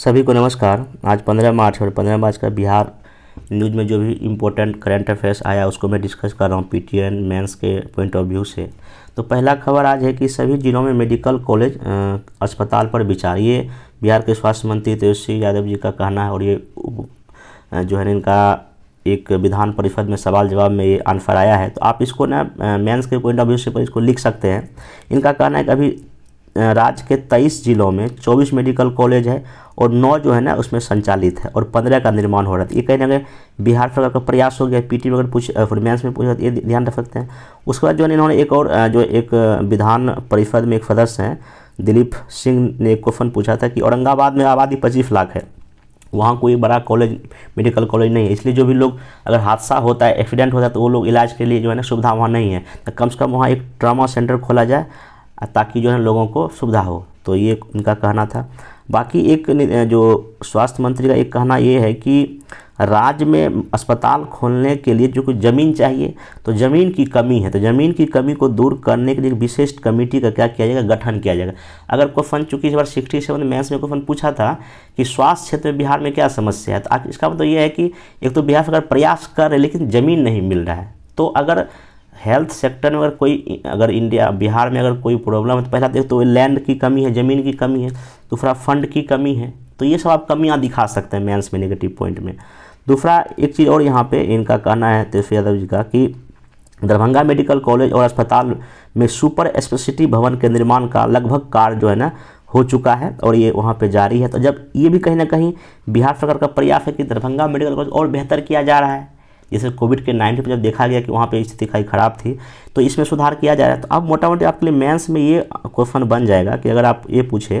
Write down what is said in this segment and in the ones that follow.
सभी को नमस्कार आज 15 मार्च और 15 मार्च का बिहार न्यूज़ में जो भी इम्पोर्टेंट करंट अफेयर्स आया उसको मैं डिस्कस कर रहा हूँ पीटीएन मेंस के पॉइंट ऑफ व्यू से तो पहला खबर आज है कि सभी जिलों में मेडिकल कॉलेज अस्पताल पर विचार ये बिहार के स्वास्थ्य मंत्री तेजस्वी यादव जी का कहना है और ये जो है इनका एक विधान परिषद में सवाल जवाब में ये आंसर आया है तो आप इसको ना मेंस के पॉइंट ऑफ व्यू से पर इसको लिख सकते हैं इनका कहना है कि अभी राज्य के 23 जिलों में 24 मेडिकल कॉलेज है और नौ जो है ना उसमें संचालित है और पंद्रह का निर्माण हो रहा है ये कहीं ना कहीं बिहार सरकार का प्रयास हो गया पीटी में अगर पूछ मैंस में पूछा तो ये ध्यान रख सकते हैं उसके बाद जो है इन्होंने एक और जो एक विधान परिषद में एक सदस्य हैं दिलीप सिंह ने एक क्वेश्चन पूछा था कि औरंगाबाद में आबादी पच्चीस लाख है वहाँ कोई बड़ा कॉलेज मेडिकल कॉलेज नहीं है इसलिए जो भी लोग अगर हादसा होता है एक्सीडेंट होता है तो वो लोग इलाज के लिए जो है ना सुविधा वहाँ नहीं है तो कम से कम वहाँ एक ट्रामा सेंटर खोला जाए ताकि जो है लोगों को सुविधा हो तो ये उनका कहना था बाकी एक जो स्वास्थ्य मंत्री का एक कहना ये है कि राज्य में अस्पताल खोलने के लिए जो कुछ ज़मीन चाहिए तो ज़मीन की कमी है तो ज़मीन की कमी को दूर करने के लिए विशेष कमेटी का क्या किया जाएगा गठन किया जाएगा अगर क्वेश्चन चूंकि इस बार सिक्सटी सेवन मैथ्स में क्वेश्चन पूछा था कि स्वास्थ्य क्षेत्र में बिहार में क्या समस्या है तो आज इसका मतलब तो यह है कि एक तो बिहार सरकार प्रयास कर रहे लेकिन ज़मीन नहीं मिल रहा है तो अगर हेल्थ सेक्टर में अगर कोई अगर इंडिया बिहार में अगर कोई प्रॉब्लम है तो पहला देख तो लैंड की कमी है ज़मीन की कमी है दूसरा फंड की कमी है तो ये सब आप कमियाँ दिखा सकते हैं मेंस में नेगेटिव पॉइंट में दूसरा एक चीज़ और यहाँ पे इनका कहना है तेजस्वी यादव जी का कि दरभंगा मेडिकल कॉलेज और अस्पताल में सुपर स्पेशलिटी भवन के निर्माण का लगभग कार्य जो है ना हो चुका है और ये वहाँ पे जारी है तो जब ये भी कहीं ना कहीं बिहार सरकार का प्रयास है कि दरभंगा मेडिकल कॉलेज और बेहतर किया जा रहा है जैसे कोविड के नाइन्टीन पर जब देखा गया कि वहाँ पर स्थिति खाई ख़राब थी तो इसमें सुधार किया जा रहा है तो अब मोटा मोटी आपके लिए मेंस में ये क्वेश्चन बन जाएगा कि अगर आप ये पूछे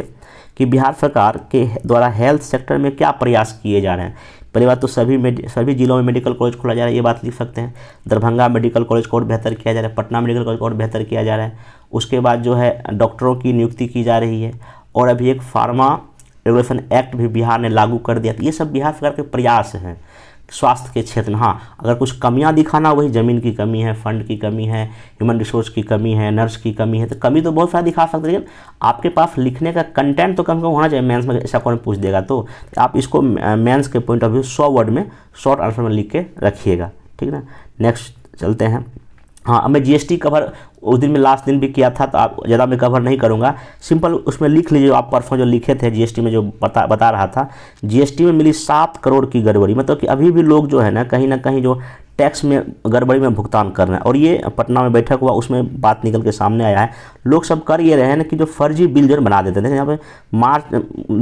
कि बिहार सरकार के द्वारा हेल्थ सेक्टर में क्या प्रयास किए जा रहे हैं पहली बात तो सभी सभी जिलों में मेडिकल कॉलेज खोला जा रहा है ये बात लिख सकते हैं दरभंगा मेडिकल कॉलेज को और बेहतर किया जा रहा है पटना मेडिकल कॉलेज को और बेहतर किया जा रहा है उसके बाद जो है डॉक्टरों की नियुक्ति की जा रही है और अभी एक फार्मा रेगुलेशन एक्ट भी बिहार ने लागू कर दिया तो ये सब बिहार सरकार के प्रयास हैं स्वास्थ्य के क्षेत्र में हाँ अगर कुछ कमियां दिखाना वही ज़मीन की कमी है फंड की कमी है ह्यूमन रिसोर्स की कमी है नर्स की कमी है तो कमी तो बहुत सारा दिखा सकते हैं आपके पास लिखने का कंटेंट तो कम से कम होना चाहिए मेंस में ऐसा कौन पूछ देगा तो आप इसको मेंस के पॉइंट ऑफ व्यू सौ वर्ड में शॉर्ट आंसर में लिख के रखिएगा ठीक है ना नेक्स्ट चलते हैं हाँ अब मैं जीएसटी कवर उस दिन में लास्ट दिन भी किया था तो आप ज़्यादा मैं कवर नहीं करूँगा सिंपल उसमें लिख लीजिए आप परसों जो लिखे थे जीएसटी में जो बता बता रहा था जीएसटी में मिली सात करोड़ की गड़बड़ी मतलब कि अभी भी लोग जो है ना कहीं ना कहीं जो टैक्स में गड़बड़ी में भुगतान करना है और ये पटना में बैठक हुआ उसमें बात निकल के सामने आया है लोग सब कर ये रहे हैं ना कि जो फर्जी बिल जो बना देते हैं यहाँ पे मार्च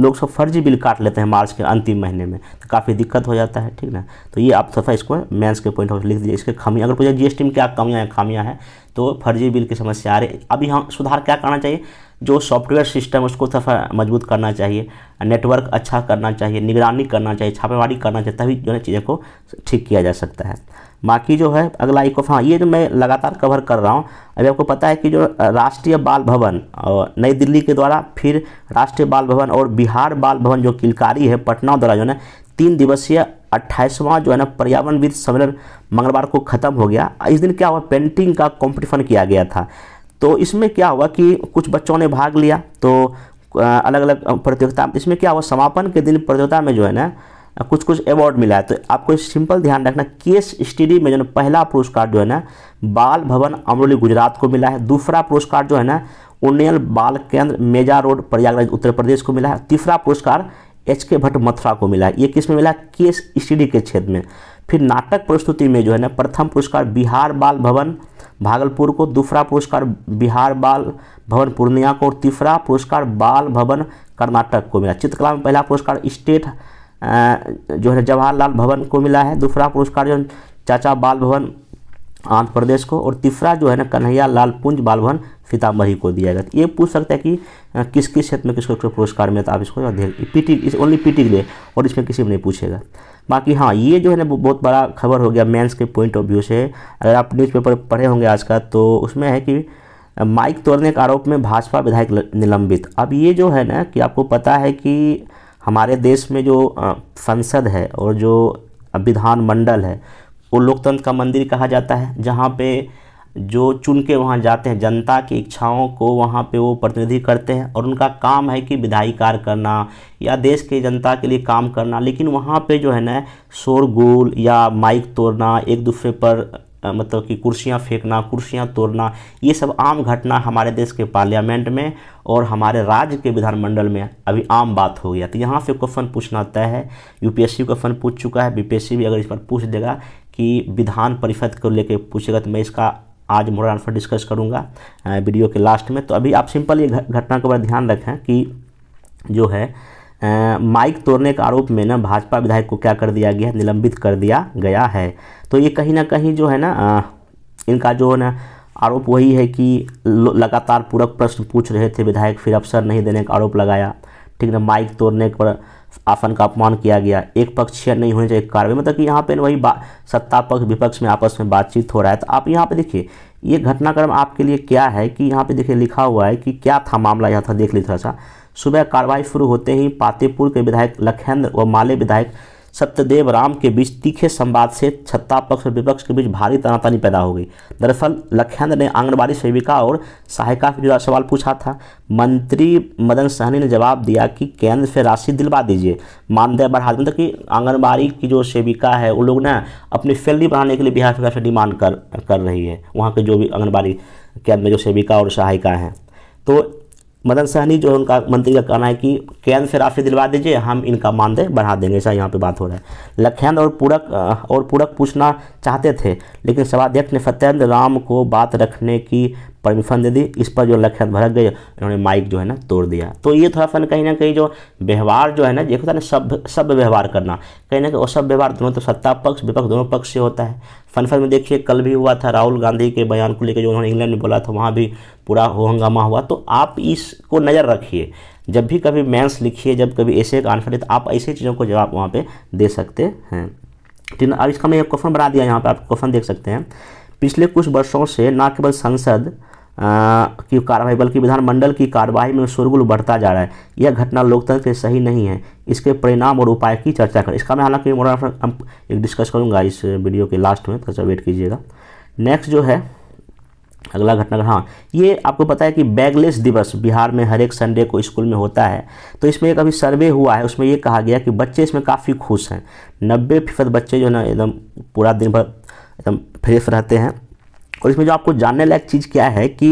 लोग सब फर्जी बिल काट लेते हैं मार्च के अंतिम महीने में तो काफ़ी दिक्कत हो जाता है ठीक ना तो ये आप थोड़ा इसको मेन्स के पॉइंट ऑफ लिख दीजिए इसके खामियाँ अगर पूछा जीएसटी में क्या कमियाँ हैं खामियाँ हैं तो फर्जी बिल की समस्या आ रही अभी हम हाँ, सुधार क्या करना चाहिए जो सॉफ्टवेयर सिस्टम उसको थोड़ा मजबूत करना चाहिए नेटवर्क अच्छा करना चाहिए निगरानी करना चाहिए छापेमारी करना चाहिए तभी जो है चीज़ों को ठीक किया जा सकता है बाकी जो है अगला एक हाँ ये जो मैं लगातार कवर कर रहा हूँ अभी आपको पता है कि जो राष्ट्रीय बाल भवन नई दिल्ली के द्वारा फिर राष्ट्रीय बाल भवन और बिहार बाल भवन जो किलकारी है पटना द्वारा जो है तीन दिवसीय अट्ठाईसवां जो है ना पर्यावरणविद सम्मेलन मंगलवार को ख़त्म हो गया इस दिन क्या हुआ पेंटिंग का कॉम्पिटिशन किया गया था तो इसमें क्या हुआ कि कुछ बच्चों ने भाग लिया तो अलग अलग प्रतियोगिता इसमें क्या हुआ समापन के दिन प्रतियोगिता में जो है ना कुछ कुछ अवार्ड मिला है तो आपको सिंपल ध्यान रखना केस स्टडी में जो है पहला पुरस्कार जो है ना बाल भवन अमरोली गुजरात को मिला है दूसरा पुरस्कार जो है ना उन्नयन बाल केंद्र मेजा रोड प्रयागराज उत्तर प्रदेश को मिला है तीसरा पुरस्कार एच के भट्ट मथुरा को मिला है ये किस में मिला केस स्टडी के क्षेत्र में फिर नाटक प्रस्तुति में जो है ना प्रथम पुरस्कार बिहार बाल भवन भागलपुर को दूसरा पुरस्कार बिहार बाल भवन पूर्णिया को और तीसरा पुरस्कार बाल भवन कर्नाटक को मिला चित्रकला में पहला पुरस्कार स्टेट जो है जवाहरलाल भवन को मिला है दूसरा पुरस्कार जो चाचा बाल भवन आंध्र प्रदेश को और तीसरा जो है ना कन्हैया लाल पुंज बाल भवन सीतामढ़ी को दिया गया ये पूछ सकता है कि किस किस क्षेत्र में किसको पुरस्कार मिला था आप इसको पीटी इस ओनली पीटी के लिए और इसमें किसी में नहीं पूछेगा बाकी हाँ ये जो है ना बहुत बड़ा खबर हो गया मेंस के पॉइंट ऑफ व्यू से अगर आप न्यूज़पेपर पढ़े होंगे आज का तो उसमें है कि माइक तोड़ने के आरोप में भाजपा विधायक निलंबित अब ये जो है ना कि आपको पता है कि हमारे देश में जो संसद है और जो विधान मंडल है वो लोकतंत्र का मंदिर कहा जाता है जहाँ पे जो चुन के वहाँ जाते हैं जनता की इच्छाओं को वहाँ पे वो प्रतिनिधि करते हैं और उनका काम है कि विधायी कार्य करना या देश के जनता के लिए काम करना लेकिन वहाँ पे जो है ना शोरगोल या माइक तोड़ना एक दूसरे पर मतलब कि कुर्सियां फेंकना कुर्सियां तोड़ना ये सब आम घटना हमारे देश के पार्लियामेंट में और हमारे राज्य के विधानमंडल में अभी आम बात हो गया तो यहाँ से क्वेश्चन पूछना तय है यूपीएससी क्वेश्चन पूछ चुका है बीपीएससी भी अगर इस पर पूछ देगा कि विधान परिषद को लेकर पूछेगा तो मैं इसका आज मोरल आंसर डिस्कस करूँगा वीडियो के लास्ट में तो अभी आप सिंपल ये घटना के बारे ध्यान रखें कि जो है माइक तोड़ने के आरोप में ना भाजपा विधायक को क्या कर दिया गया है निलंबित कर दिया गया है तो ये कहीं ना कहीं जो है ना इनका जो है ना आरोप वही है कि लगातार पूरक प्रश्न पूछ रहे थे विधायक फिर अवसर नहीं देने का आरोप लगाया ठीक ना माइक तोड़ने पर आसन का अपमान किया गया एक पक्षीय नहीं होने चाहिए कार्रवाई मतलब कि यहाँ पे वही सत्ता पक्ष विपक्ष में आपस में बातचीत हो रहा है तो आप यहाँ पे देखिए ये घटनाक्रम आपके लिए क्या है कि यहाँ पे देखिए लिखा हुआ है कि क्या था मामला यहाँ था देख लीजिए थोड़ा सा सुबह कार्रवाई शुरू होते ही पातेपुर के विधायक लखेंद्र व माले विधायक सत्यदेव राम के बीच तीखे संवाद से छत्ता पक्ष और विपक्ष के बीच भारी तनातनी पैदा हो गई दरअसल लखेंद्र ने आंगनबाड़ी सेविका और सहायिका से जुड़ा सवाल पूछा था मंत्री मदन सहनी ने जवाब दिया कि केंद्र से राशि दिलवा दीजिए मानदेय बढ़ा मतलब कि आंगनबाड़ी की जो सेविका है वो लोग ना अपनी सैलरी बढ़ाने के लिए बिहार सरकार से डिमांड कर कर रही है वहाँ के जो भी आंगनबाड़ी केंद्र में जो सेविका और सहायिका हैं तो मदन सहनी जो उनका मंत्री का कहना है कि केंद्र से राशि दिलवा दीजिए हम इनका मानदेय बढ़ा देंगे ऐसा यहाँ पे बात हो रहा है लखेंद्र और पूरक और पूरक पूछना चाहते थे लेकिन सभाध्यक्ष ने सत्येंद्र राम को बात रखने की परमिशन दे दी इस पर जो लक्ष्य भड़क गए उन्होंने माइक जो है ना तोड़ दिया तो ये थोड़ा सा कहीं ना कहीं जो व्यवहार जो है ना देखो था ना सब सब व्यवहार करना कहीं ना कहीं सब व्यवहार दोनों तो सत्ता पक्ष विपक्ष दोनों पक्ष से होता है फनफन में देखिए कल भी हुआ था राहुल गांधी के बयान को लेकर जो उन्होंने इंग्लैंड में बोला था वहाँ भी पूरा हो हंगामा हुआ तो आप इसको नज़र रखिए जब भी कभी मैंस लिखिए जब कभी ऐसे कॉन्फ्रेंस तो आप ऐसे चीज़ों को जवाब वहाँ पर दे सकते हैं ठीक अब इसका मैं क्वेश्चन बना दिया यहाँ पर आप क्वेश्चन देख सकते हैं पिछले कुछ वर्षों से न केवल संसद की कार्रवाई बल्कि विधानमंडल की कार्यवाही में शोरगुल बढ़ता जा रहा है यह घटना लोकतंत्र के सही नहीं है इसके परिणाम और उपाय की चर्चा करें इसका मैं हालांकि एक डिस्कस करूंगा इस वीडियो के लास्ट में थोड़ा सा वेट कीजिएगा नेक्स्ट जो है अगला घटना हाँ ये आपको पता है कि बैगलेस दिवस बिहार में हर एक संडे को स्कूल में होता है तो इसमें एक अभी सर्वे हुआ है उसमें ये कहा गया कि बच्चे इसमें काफ़ी खुश हैं नब्बे फीसद बच्चे जो है ना एकदम पूरा दिन भर एकदम फ्रेश रहते हैं और इसमें जो आपको जानने लायक चीज़ क्या है कि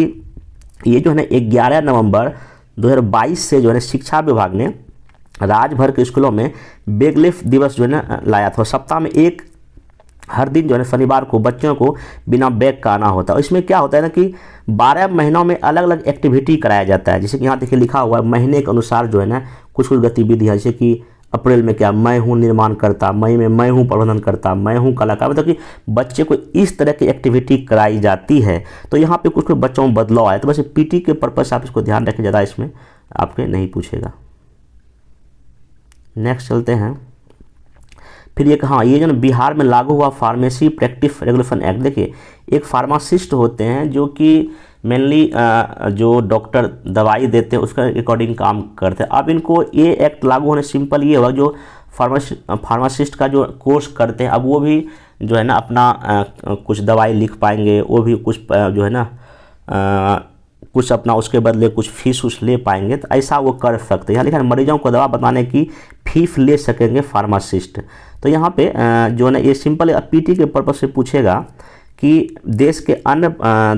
ये जो है ना ग्यारह नवंबर 2022 से जो है ना शिक्षा विभाग ने राज्य भर के स्कूलों में बेगलिफ्ट दिवस जो है ना लाया था सप्ताह में एक हर दिन जो है ना शनिवार को बच्चों को बिना बैग का आना होता है इसमें क्या होता है ना कि बारह महीनों में अलग अलग एक्टिविटी कराया जाता है जैसे कि यहाँ देखिए लिखा हुआ है महीने के अनुसार जो है ना कुछ कुछ गतिविधियाँ जैसे कि अप्रैल में क्या मैं हूँ निर्माण करता मई में मैं हूँ प्रबंधन करता मैं हूँ कलाकार मतलब कि बच्चे को इस तरह की एक्टिविटी कराई जाती है तो यहाँ पे कुछ कुछ बच्चों में बदलाव आया तो वैसे पीटी के पर्पज़ से आप इसको ध्यान रखें ज़्यादा इसमें आपके नहीं पूछेगा नेक्स्ट चलते हैं फिर ये कहा ये जो बिहार में लागू हुआ फार्मेसी प्रैक्टिस रेगुलेशन एक्ट देखिए एक फार्मासिस्ट होते हैं जो कि मेनली uh, जो डॉक्टर दवाई देते हैं उसका अकॉर्डिंग काम करते हैं अब इनको ये एक्ट लागू होने सिंपल ये हुआ जो फार्मास फार्मासिस्ट का जो कोर्स करते हैं अब वो भी जो है ना अपना uh, कुछ दवाई लिख पाएंगे वो भी कुछ uh, जो है ना कुछ अपना उसके बदले कुछ फीस उस ले पाएंगे तो ऐसा वो कर सकते हैं लेकिन मरीजों को दवा बताने की फीस ले सकेंगे फार्मासिस्ट तो यहाँ पे जो है ना ये सिंपल पीटी के पर्पज से पूछेगा कि देश के अन्य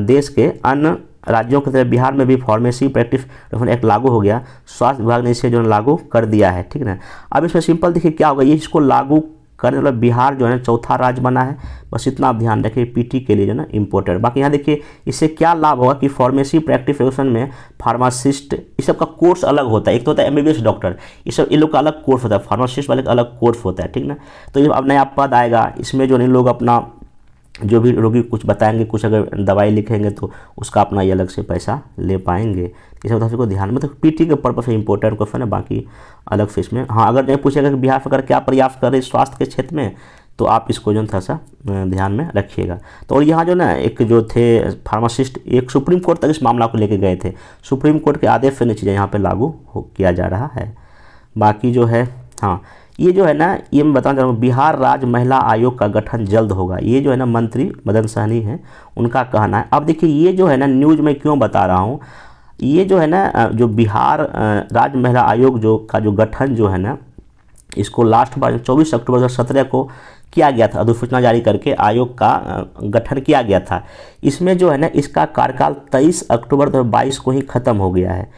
देश के अन्य राज्यों की तरह बिहार में भी फॉर्मेसी प्रैक्टिस एक्ट लागू हो गया स्वास्थ्य विभाग ने इसे जो है लागू कर दिया है ठीक है ना अब इसमें सिंपल देखिए क्या होगा ये इसको लागू करने वाला बिहार जो है ना चौथा राज्य बना है बस इतना आप ध्यान रखिए पीटी के लिए जो है ना इम्पोर्टेंट बाकी यहाँ देखिए इससे क्या लाभ होगा कि फार्मेसी प्रैक्टिस रेगुलेशन में फार्मासिस्ट इस सब का कोर्स अलग होता है एक तो होता है एमबीबीएस डॉक्टर ये सब इन लोग का अलग कोर्स होता है फार्मासिस्ट वाले का अलग कोर्स होता है ठीक ना तो ये अब नया पद आएगा इसमें जो इन लोग अपना जो भी रोगी कुछ बताएंगे कुछ अगर दवाई लिखेंगे तो उसका अपना ये अलग से पैसा ले पाएंगे इस बात को ध्यान मतलब पीटी के पर्पज से इंपॉर्टेंट क्वेश्चन है बाकी अलग फीस में हाँ अगर नहीं पूछेगा कि बिहार सरकार क्या प्रयास कर रही स्वास्थ्य के क्षेत्र में तो आप इसको जो थोड़ा सा ध्यान में रखिएगा तो और यहाँ जो ना एक जो थे फार्मासिस्ट एक सुप्रीम कोर्ट तक इस मामला को लेके गए थे सुप्रीम कोर्ट के आदेश से नीचे यहाँ पर लागू किया जा रहा है बाकी जो है हाँ ये जो है ना ये मैं बताना चाहूँगा बिहार राज्य महिला आयोग का गठन जल्द होगा ये जो है ना मंत्री मदन सहनी हैं उनका कहना है अब देखिए ये जो है ना न्यूज़ में क्यों बता रहा हूँ ये जो है ना जो बिहार राज्य महिला आयोग जो का जो गठन जो है ना इसको लास्ट बार चौबीस अक्टूबर दो सत्रह को किया गया था अधिसूचना जारी करके आयोग का गठन किया गया था इसमें जो है ना इसका कार्यकाल 23 अक्टूबर 2022 को ही ख़त्म हो गया है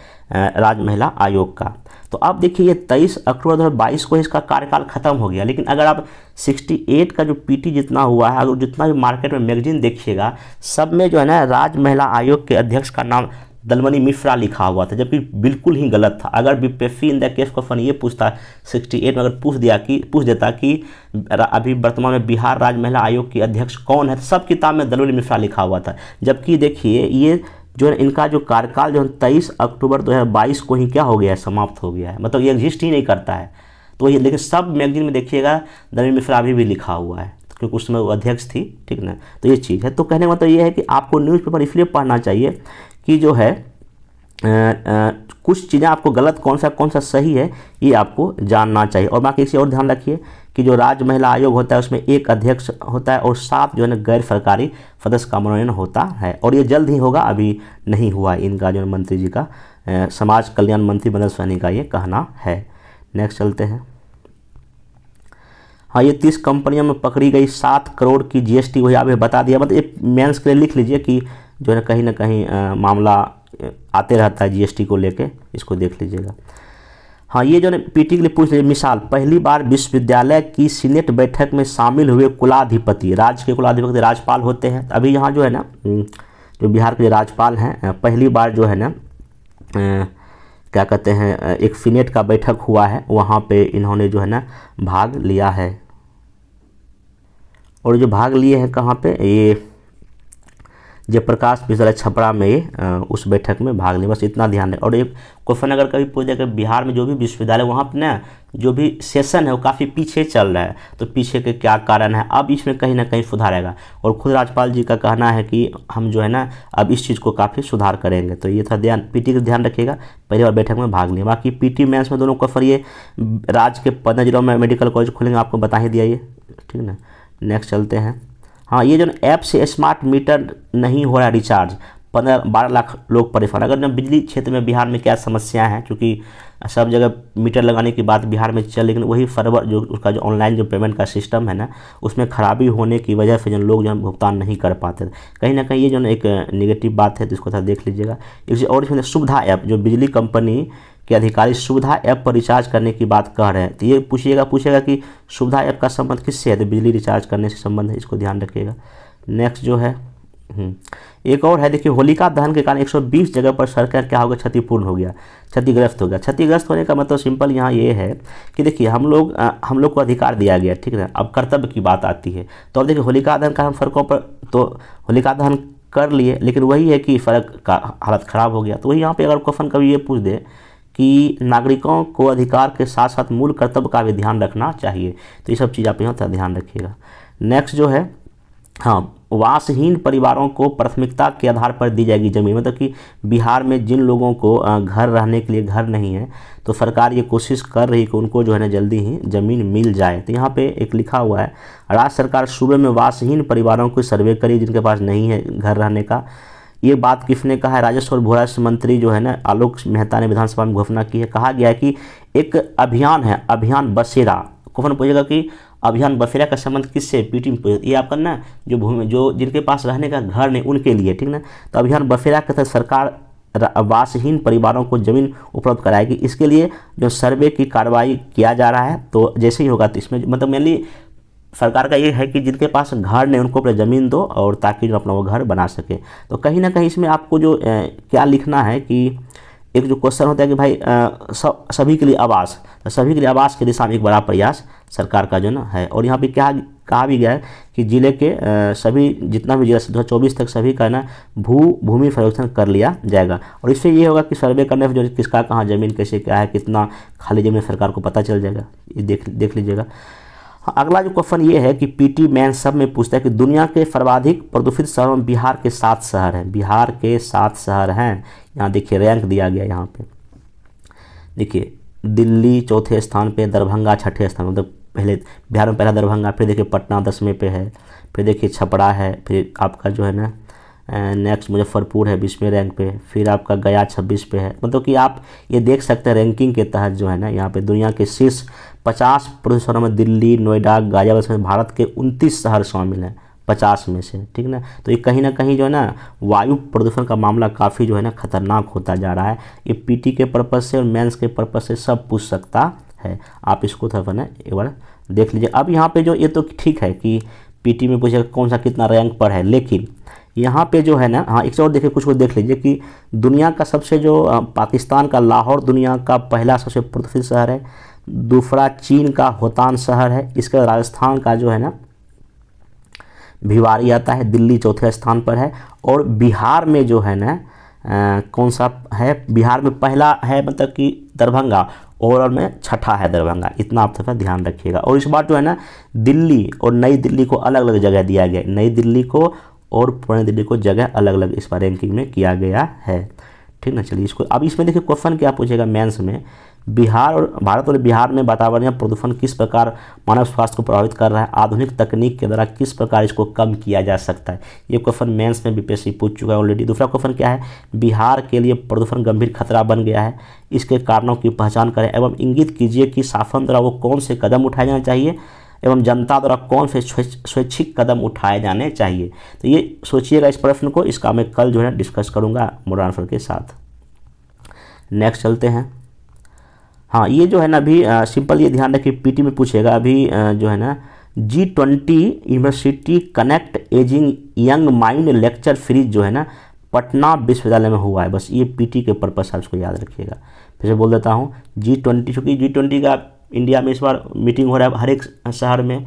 राज्य महिला आयोग का तो आप देखिए ये 23 अक्टूबर 2022 को इसका कार्यकाल खत्म हो गया लेकिन अगर आप 68 का जो पीटी जितना हुआ है और जितना भी मार्केट में मैगजीन देखिएगा सब में जो है ना राज्य महिला आयोग के अध्यक्ष का नाम दलमनी मिश्रा लिखा हुआ था जबकि बिल्कुल ही गलत था अगर बी बीपेफी इन द केस क्वेश्चन ये पूछता 68 में अगर पूछ दिया कि पूछ देता कि अभी वर्तमान में बिहार राज्य महिला आयोग की अध्यक्ष कौन है तो सब किताब में दलमनी मिश्रा लिखा हुआ था जबकि देखिए ये जो है इनका जो कार्यकाल जो है तेईस अक्टूबर 2022 को ही क्या हो गया है समाप्त हो गया है मतलब ये एग्जिस्ट ही नहीं करता है तो ये लेकिन सब मैगजीन में देखिएगा नवीन मिश्रा अभी भी लिखा हुआ है क्योंकि उस समय वो अध्यक्ष थी ठीक ना तो ये चीज़ है तो कहने का मतलब ये है कि आपको न्यूज़पेपर इसलिए पढ़ना चाहिए कि जो है आ, आ, कुछ चीज़ें आपको गलत कौन सा कौन सा सही है ये आपको जानना चाहिए और बाकी इसी और ध्यान रखिए कि जो राज्य महिला आयोग होता है उसमें एक अध्यक्ष होता है और सात जो है ना गैर सरकारी सदस्य का मनोनयन होता है और ये जल्द ही होगा अभी नहीं हुआ इनका जो मंत्री जी का समाज कल्याण मंत्री मदन सहनी का ये कहना है नेक्स्ट चलते हैं हाँ ये तीस कंपनियों में पकड़ी गई सात करोड़ की जीएसटी वही आपने बता दिया मतलब ये मेंस के लिए लिख लीजिए कि जो है कहीं ना कहीं आ, मामला आते रहता है जीएसटी को लेके इसको देख लीजिएगा हाँ ये जो है पीटी के लिए पूछ लीजिए मिसाल पहली बार विश्वविद्यालय की सीनेट बैठक में शामिल हुए कुलाधिपति राज्य के कुलाधिपति राज्यपाल होते हैं अभी यहाँ जो है ना जो बिहार के राज्यपाल हैं पहली बार जो है ना क्या कहते हैं एक सीनेट का बैठक हुआ है वहाँ पे इन्होंने जो है ना भाग लिया है और जो भाग लिए हैं कहाँ पे ये जयप्रकाश पिछला छपरा में ये उस बैठक में भाग लें बस इतना ध्यान रहे और एक क्वेश्चन अगर कभी पूछ जाए बिहार में जो भी विश्वविद्यालय वहाँ पर ना जो भी सेशन है वो काफ़ी पीछे चल रहा है तो पीछे के क्या कारण है अब इसमें कहीं ना कहीं सुधार आएगा और खुद राज्यपाल जी का कहना है कि हम जो है ना अब इस चीज़ को काफ़ी सुधार करेंगे तो ये था ध्यान पी का ध्यान रखिएगा पहली बार बैठक में भाग लिया बाकी पी टी में दोनों क्वेश्चन ये राज्य के पंद्रह जिलों में मेडिकल कॉलेज खुलेंगे आपको बता ही दिया ये ठीक ना नेक्स्ट चलते हैं हाँ ये जो ऐप से स्मार्ट मीटर नहीं हो रहा रिचार्ज पंद्रह बारह लाख लोग परेशान अगर जब बिजली क्षेत्र में बिहार में क्या समस्याएं हैं क्योंकि सब जगह मीटर लगाने की बात बिहार में चल लेकिन वही फरवर जो उसका जो ऑनलाइन जो पेमेंट का सिस्टम है ना उसमें खराबी होने की वजह से जो लोग जो है भुगतान नहीं कर पाते कहीं ना कहीं ये जो एक निगेटिव बात है तो इसको थोड़ा देख लीजिएगा एक और इसमें सुविधा ऐप जो बिजली कंपनी कि अधिकारी सुविधा ऐप पर रिचार्ज करने की बात कह रहे हैं तो ये पूछिएगा पूछेगा कि सुविधा ऐप का संबंध किससे है तो बिजली रिचार्ज करने से संबंध है इसको ध्यान रखिएगा नेक्स्ट जो है हम्म, एक और है देखिए होलिका दहन के कारण 120 जगह पर सड़कें क्या हो गया क्षतिपूर्ण हो गया क्षतिग्रस्त हो गया क्षतिग्रस्त होने का मतलब सिंपल यहाँ ये यह है कि देखिए हम लोग आ, हम लोग को अधिकार दिया गया ठीक है अब कर्तव्य की बात आती है तो अब देखिए होलिका दहन का हम सड़कों पर तो होलिका दहन कर लिए लेकिन वही है कि सड़क का हालत ख़राब हो गया तो वही यहाँ पर अगर क्वेश्चन कभी ये पूछ दे कि नागरिकों को अधिकार के साथ साथ मूल कर्तव्य का भी ध्यान रखना चाहिए तो ये सब चीज़ आप यहाँ ध्यान रखिएगा नेक्स्ट जो है हाँ वासहीन परिवारों को प्राथमिकता के आधार पर दी जाएगी जमीन मतलब कि बिहार में जिन लोगों को घर रहने के लिए घर नहीं है तो सरकार ये कोशिश कर रही कि उनको जो है ना जल्दी ही ज़मीन मिल जाए तो यहाँ पे एक लिखा हुआ है राज्य सरकार सूबे में वासहीन परिवारों को सर्वे करी जिनके पास नहीं है घर रहने का ये बात किसने कहा है राजस्व और राजस्व मंत्री जो है ना आलोक मेहता ने विधानसभा में घोषणा की है कहा गया है कि एक अभियान है अभियान बसेरा क्वेश्चन पूछेगा कि अभियान बसेरा का संबंध किससे पीटी में ये आपका ना जो भूमि जो जिनके पास रहने का घर नहीं उनके लिए ठीक ना तो अभियान बसेरा के तहत सरकार आवासहीन परिवारों को जमीन उपलब्ध कराएगी इसके लिए जो सर्वे की कार्रवाई किया जा रहा है तो जैसे ही होगा तो इसमें मतलब मेनली सरकार का ये है कि जिनके पास घर नहीं उनको अपने ज़मीन दो और ताकि जो अपना वो घर बना सके तो कहीं ना कहीं इसमें आपको जो ए, क्या लिखना है कि एक जो क्वेश्चन होता है कि भाई सब सभी के लिए आवास तो सभी के लिए आवास के दिशा में एक बड़ा प्रयास सरकार का जो ना है और यहाँ पे क्या कहा भी गया है कि जिले के सभी जितना भी जिला दो चौबीस तक सभी का ना भू भूमि सर्वेक्षण कर लिया जाएगा और इससे ये होगा कि सर्वे करने से जो किसका कहाँ ज़मीन कैसे क्या है कितना खाली ज़मीन सरकार को पता चल जाएगा ये देख देख लीजिएगा हाँ अगला जो क्वेश्चन ये है कि पीटी मैन सब में पूछता है कि दुनिया के सर्वाधिक प्रदूषित शहरों में बिहार के सात शहर हैं बिहार के सात शहर हैं यहाँ देखिए रैंक दिया गया यहाँ पे देखिए दिल्ली चौथे स्थान पे दरभंगा छठे स्थान मतलब पहले बिहार में पहला दरभंगा फिर देखिए पटना दसवें पे है फिर देखिए छपरा है फिर आपका जो है ना नेक्स्ट मुजफ्फरपुर है बीसवें रैंक पे फिर आपका गया छब्बीस पे है मतलब कि आप ये देख सकते हैं रैंकिंग के तहत जो है ना यहाँ पे दुनिया के शीर्ष पचास प्रदूषणों में दिल्ली नोएडा गाजियाबाद समेत भारत के उनतीस शहर शामिल हैं पचास में से ठीक ना तो ये कहीं ना कहीं जो है ना वायु प्रदूषण का मामला काफ़ी जो है ना खतरनाक होता जा रहा है ये पीटी के पर्पज़ से और मेंस के पर्पज़ से सब पूछ सकता है आप इसको थोड़ा ना एक बार देख लीजिए अब यहाँ पे जो ये तो ठीक है कि पीटी में पूछेगा कौन सा कितना रैंक पर है लेकिन यहाँ पे जो है ना हाँ एक और देखिए कुछ को देख लीजिए कि दुनिया का सबसे जो पाकिस्तान का लाहौर दुनिया का पहला सबसे प्रदूषित शहर है दूसरा चीन का होतान शहर है बाद राजस्थान का जो है ना भिवारी आता है दिल्ली चौथे स्थान पर है और बिहार में जो है ना कौन सा है बिहार में पहला है मतलब कि दरभंगा ओवरऑल में छठा है दरभंगा इतना आप सबका ध्यान रखिएगा और इस बार जो है ना दिल्ली और नई दिल्ली को अलग अलग जगह दिया गया नई दिल्ली को और पुरानी दिल्ली को जगह अलग अलग इस बार रैंकिंग में किया गया है ठीक ना चलिए इसको अब इसमें देखिए क्वेश्चन क्या पूछेगा मेंस में बिहार और भारत और बिहार में वातावरणीय प्रदूषण किस प्रकार मानव स्वास्थ्य को प्रभावित कर रहा है आधुनिक तकनीक के द्वारा किस प्रकार इसको कम किया जा सकता है ये क्वेश्चन मेंस में बीपीएससी पूछ चुका है ऑलरेडी दूसरा क्वेश्चन क्या है बिहार के लिए प्रदूषण गंभीर खतरा बन गया है इसके कारणों की पहचान करें एवं इंगित कीजिए कि शासन द्वारा वो कौन से कदम उठाए जाने चाहिए एवं जनता द्वारा कौन से स्वैच्छिक कदम उठाए जाने चाहिए तो ये सोचिएगा इस प्रश्न को इसका मैं कल जो है डिस्कस करूँगा मोर के साथ नेक्स्ट चलते हैं हाँ ये जो है ना अभी सिंपल ये ध्यान रखिए पीटी में पूछेगा अभी आ, जो है ना G twenty university connect engaging young mind lecture series जो है ना पटना विश्वविद्यालय में हुआ है बस ये पीटी के पर्पज आप इसको याद रखिएगा फिर से बोल देता हूँ जी ट्वेंटी चूँकि जी ट्वेंटी का इंडिया में इस बार मीटिंग हो रहा है हर एक शहर में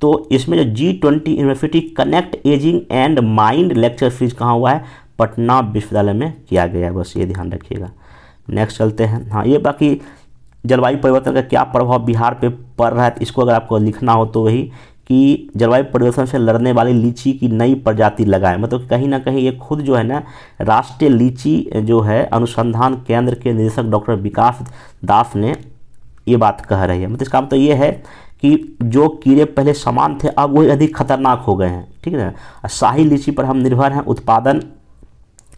तो इसमें जो G twenty university connect engaging and mind lecture series कहाँ हुआ है पटना विश्वविद्यालय में किया गया है बस ये ध्यान रखिएगा नेक्स्ट चलते हैं हाँ ये बाकी जलवायु परिवर्तन का क्या प्रभाव बिहार पे पड़ रहा है इसको अगर आपको लिखना हो तो वही कि जलवायु परिवर्तन से लड़ने वाली लीची की नई प्रजाति लगाएं मतलब कहीं ना कहीं ये खुद जो है ना राष्ट्रीय लीची जो है अनुसंधान केंद्र के निदेशक डॉक्टर विकास दास ने ये बात कह रही है मतलब इसका तो ये है कि जो कीड़े पहले समान थे अब वो अधिक खतरनाक हो गए हैं ठीक है ना शाही लीची पर हम निर्भर हैं उत्पादन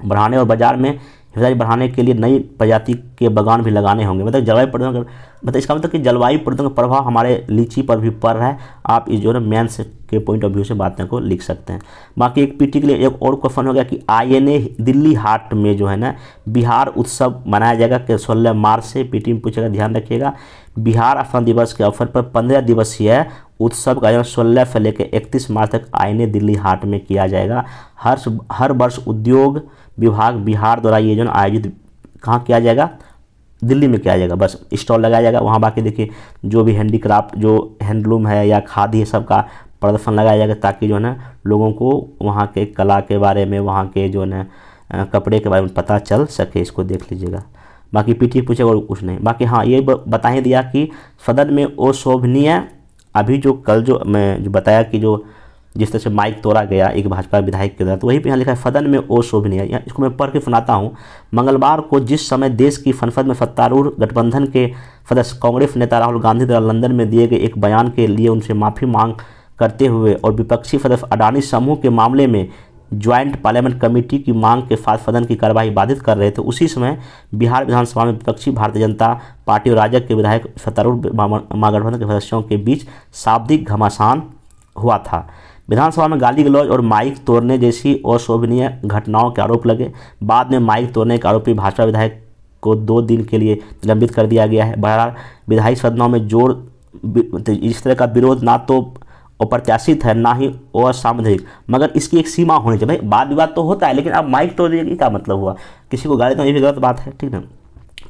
बढ़ाने और बाजार में हिस्सेदारी बढ़ाने के लिए नई प्रजाति के बागान भी लगाने होंगे मतलब जलवायु प्रदूषण मतलब इसका मतलब कि जलवायु प्रदूषण का प्रभाव हमारे लीची पर भी पड़ रहा है आप इस जो है मैंस के पॉइंट ऑफ व्यू से बातें को लिख सकते हैं बाकी एक पीटी के लिए एक और क्वेश्चन हो गया कि आईएनए दिल्ली हाट में जो है ना बिहार उत्सव मनाया जाएगा कि सोलह मार्च से पी में पूछेगा ध्यान रखिएगा बिहार अफन दिवस के अवसर पर पंद्रह दिवसीय उत्सव का आयोजन सोलह से लेकर इकतीस मार्च तक आईने दिल्ली हाट में किया जाएगा हर हर वर्ष उद्योग विभाग बिहार द्वारा ये जो आयोजित कहाँ किया जाएगा दिल्ली में किया जाएगा बस स्टॉल लगाया जाएगा वहाँ बाकी देखिए जो भी हैंडीक्राफ्ट जो हैंडलूम है या खादी है सबका प्रदर्शन लगाया जाएगा ताकि जो है ना लोगों को वहाँ के कला के बारे में वहाँ के जो है कपड़े के बारे में पता चल सके इसको देख लीजिएगा बाकी पीटी पूछेगा और कुछ नहीं बाकी हाँ ये बता ही दिया कि सदन में अशोभनीय अभी जो कल जो मैं जो बताया कि जो जिस तरह से माइक तोड़ा गया एक भाजपा विधायक के द्वारा तो वही पर यहाँ लिखा है फदन में ओ शोभनीय इसको मैं पढ़ के सुनाता हूँ मंगलवार को जिस समय देश की फनफद में सत्तारूढ़ गठबंधन के सदस्य कांग्रेस नेता राहुल गांधी द्वारा लंदन में दिए गए एक बयान के लिए उनसे माफ़ी मांग करते हुए और विपक्षी सदस्य अडानी समूह के मामले में ज्वाइंट पार्लियामेंट कमेटी की मांग के साथ सदन की कार्यवाही बाधित कर रहे थे उसी समय बिहार विधानसभा में विपक्षी भारतीय जनता पार्टी और राजग के विधायक सत्तारूढ़ महागठबंधन के सदस्यों के बीच शाब्दिक घमासान हुआ था विधानसभा में गाली गलौज और माइक तोड़ने जैसी अशोभनीय घटनाओं के आरोप लगे बाद में माइक तोड़ने के आरोपी भाजपा विधायक को दो दिन के लिए निलंबित कर दिया गया है बहरहाल विधायी सदनों में जोर तो इस तरह का विरोध ना तो अप्रत्याशित है ना ही असामधिक मगर इसकी एक सीमा होनी चाहिए भाई वाद विवाद तो होता है लेकिन अब माइक तोड़ दीजिए क्या मतलब हुआ किसी को गाली तो ये भी गलत बात है ठीक ना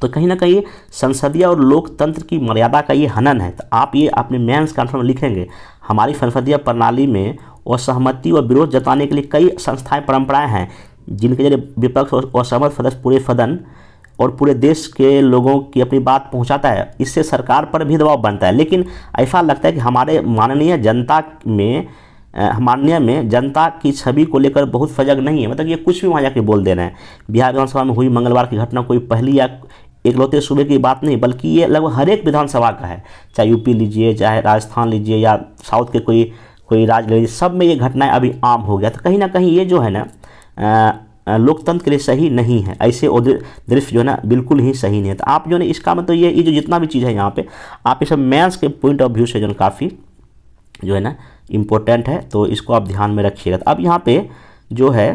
तो कहीं ना कहीं संसदीय और लोकतंत्र की मर्यादा का ये हनन है तो आप ये अपने मेंस कॉन्फ्रेंस में लिखेंगे हमारी संसदीय प्रणाली में असहमति और विरोध जताने के लिए कई संस्थाएं परंपराएं हैं जिनके जरिए विपक्ष और असहमत सदस्य पूरे सदन और पूरे देश के लोगों की अपनी बात पहुंचाता है इससे सरकार पर भी दबाव बनता है लेकिन ऐसा लगता है कि हमारे माननीय जनता में माननीय में जनता की छवि को लेकर बहुत सजग नहीं है मतलब ये कुछ भी वहाँ जाके बोल दे रहे हैं बिहार विधानसभा में हुई मंगलवार की घटना कोई पहली या इकलौते सूबे की बात नहीं बल्कि ये लगभग हर एक विधानसभा का है चाहे यूपी लीजिए चाहे राजस्थान लीजिए या साउथ के कोई कोई राज्य लीजिए सब में ये घटनाएं अभी आम हो गया तो कहीं ना कहीं ये जो है ना लोकतंत्र के लिए सही नहीं है ऐसे दृश्य जो है ना बिल्कुल ही सही नहीं है तो आप जो है इसका मतलब ये ये जो जितना भी चीज़ है यहाँ पर आप ये सब मैथ्स के पॉइंट ऑफ व्यू से जो काफ़ी जो है ना इम्पोर्टेंट है तो इसको आप ध्यान में रखिएगा तो अब यहाँ पर जो है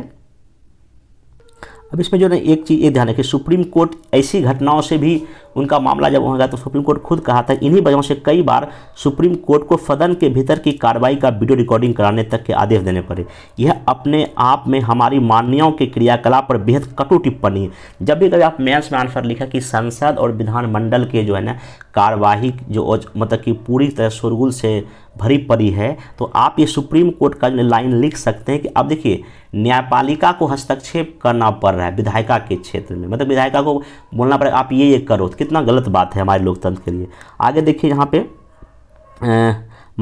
अब इसमें जो है एक चीज़ ये ध्यान रखिए सुप्रीम कोर्ट ऐसी घटनाओं से भी उनका मामला जब होगा तो सुप्रीम कोर्ट खुद कहा था इन्हीं वजहों से कई बार सुप्रीम कोर्ट को सदन के भीतर की कार्रवाई का वीडियो रिकॉर्डिंग कराने तक के आदेश देने पड़े यह अपने आप में हमारी माननीयों के क्रियाकलाप पर बेहद कटु टिप्पणी है जब भी कभी आप मेंस में आंसर लिखा कि संसद और विधानमंडल के जो है ना कार्यवाही जो मतलब कि पूरी तरह शुरगुल से भरी पड़ी है तो आप ये सुप्रीम कोर्ट का लाइन लिख सकते हैं कि अब देखिए न्यायपालिका को हस्तक्षेप करना पड़ रहा है विधायिका के क्षेत्र में मतलब विधायिका को बोलना पड़ेगा आप ये ये करो कितना गलत बात है हमारे लोकतंत्र के लिए आगे देखिए यहाँ पे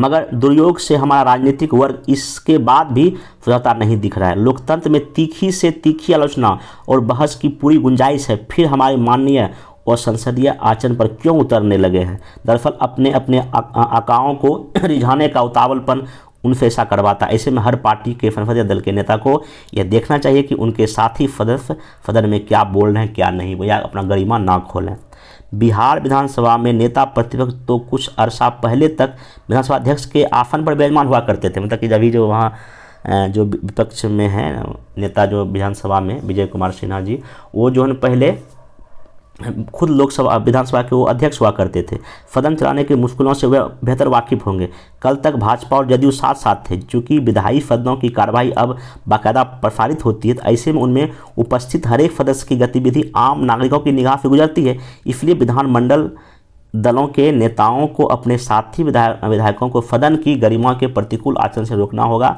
मगर दुर्योग से हमारा राजनीतिक वर्ग इसके बाद भी सुधरता नहीं दिख रहा है लोकतंत्र में तीखी से तीखी आलोचना और बहस की पूरी गुंजाइश है फिर हमारे माननीय और संसदीय आचरण पर क्यों उतरने लगे हैं दरअसल अपने अपने आकाओं को रिझाने का उतावलपन उनसे ऐसा करवाता है ऐसे में हर पार्टी के संसदीय दल के नेता को यह देखना चाहिए कि उनके साथी सदस्य सदन में क्या बोल रहे हैं क्या नहीं भैया अपना गरिमा ना खोलें बिहार विधानसभा में नेता प्रतिपक्ष तो कुछ अरसा पहले तक विधानसभा अध्यक्ष के आसन पर विराजमान हुआ करते थे मतलब कि अभी जो वहाँ जो विपक्ष में हैं नेता जो विधानसभा में विजय कुमार सिन्हा जी वो जो है पहले खुद लोकसभा विधानसभा के वो अध्यक्ष हुआ करते थे सदन चलाने की मुश्किलों से वह बेहतर वाकिफ होंगे कल तक भाजपा और जदयू साथ साथ थे चूँकि विधायी सदनों की कार्रवाई अब बाकायदा प्रसारित होती है तो ऐसे में उनमें उपस्थित हरेक सदस्य की गतिविधि आम नागरिकों की निगाह से गुजरती है इसलिए विधानमंडल दलों के नेताओं को अपने साथी विधायक विधायकों को सदन की गरिमा के प्रतिकूल आचरण से रोकना होगा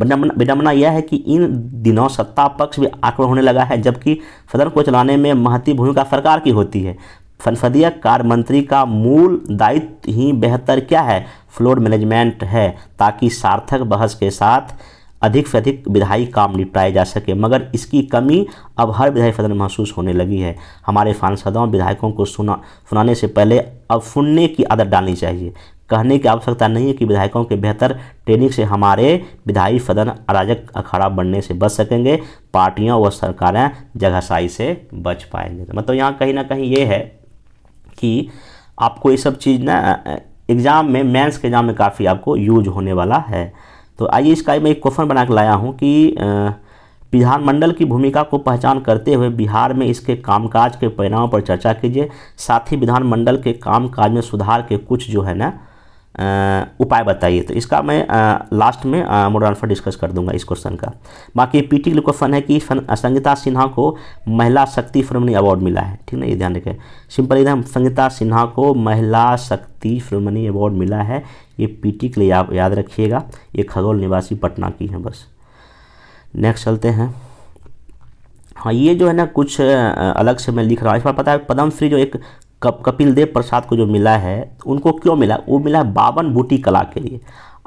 विडम्बना यह है कि इन दिनों सत्ता पक्ष भी आक्रमण होने लगा है जबकि सदन को चलाने में महती भूमिका सरकार की होती है संसदीय कार्य मंत्री का मूल दायित्व ही बेहतर क्या है फ्लोर मैनेजमेंट है ताकि सार्थक बहस के साथ अधिक से अधिक विधायी काम निपटाए जा सके मगर इसकी कमी अब हर विधायी सदन में महसूस होने लगी है हमारे सांसदों विधायकों को सुना सुनाने से पहले अब सुनने की आदत डालनी चाहिए कहने की आवश्यकता नहीं है कि विधायकों के बेहतर ट्रेनिंग से हमारे विधायी सदन अराजक अखाड़ा बनने से बच सकेंगे पार्टियां व सरकारें जगहसाई से बच पाएंगे तो मतलब यहाँ कहीं ना कहीं ये है कि आपको ये सब चीज़ ना एग्ज़ाम में मेंस के एग्ज़ाम में काफ़ी आपको यूज होने वाला है तो आइए इसका मैं एक क्वेश्चन बना के लाया हूँ कि विधानमंडल की भूमिका को पहचान करते हुए बिहार में इसके कामकाज के परिणामों पर चर्चा कीजिए साथ ही विधानमंडल के कामकाज में सुधार के कुछ जो है ना उपाय बताइए तो इसका मैं आ, लास्ट में मोड आंसर डिस्कस कर दूंगा इस क्वेश्चन का बाकी पीटी के लिए क्वेश्चन है कि संगीता सिन्हा को महिला शक्ति फिल्मनी अवार्ड मिला है ठीक ना ये ध्यान रखें सिंपल एकदम संगीता सिन्हा को महिला शक्ति फिल्मनी अवार्ड मिला है ये पीटी के लिए आप याद रखिएगा ये खगोल निवासी पटना की है बस नेक्स्ट चलते हैं हाँ ये जो है ना कुछ अलग से मैं लिख रहा हूँ इस बार पता है पद्मश्री जो एक कप कपिल देव प्रसाद को जो मिला है उनको क्यों मिला वो मिला है बावन बूटी कला के लिए